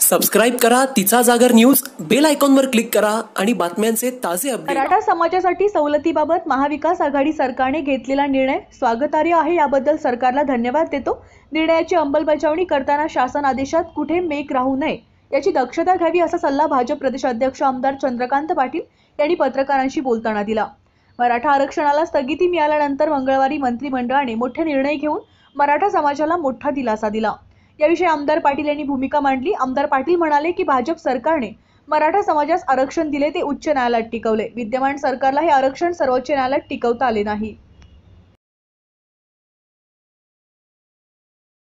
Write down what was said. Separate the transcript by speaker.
Speaker 1: subscribe करा तिचा जागर न्यूज बेल आयकॉनवर क्लिक करा आणि बातम्यांचे ताजे अपडेट
Speaker 2: मराठा समाजासाठी सवलतीबाबत महाविकास आघाडी सरकारने घेतलेला निर्णय स्वागतार्ह आहे याबद्दल सरकारला धन्यवाद देतो निर्णयाची अंमलबजावणी करताना शासन आदेशात कुठे मेक राहू नये याची दक्षता घ्यावी असा सल्ला भाजप प्रदेशाध्यक्ष आमदार चंद्रकांत पाटील यांनी पत्रकारांशी बोलताना दिला मराठा आरक्षणाला स्थगिती मिळाल्यानंतर मंगळवारी मंत्रिमंडळाने मोठे निर्णय घेऊन मराठा समाजाला मोठा दिलासा दिला याविषयी आमदार पाटील यांनी भूमिका मांडली आमदार पाटील म्हणाले की भाजप सरकारने मराठा समाजास आरक्षण दिले ते उच्च न्यायालयात टिकवले विद्यमान सरकारला हे आरक्षण सर्वोच्च न्यायालयात टिकवता आले नाही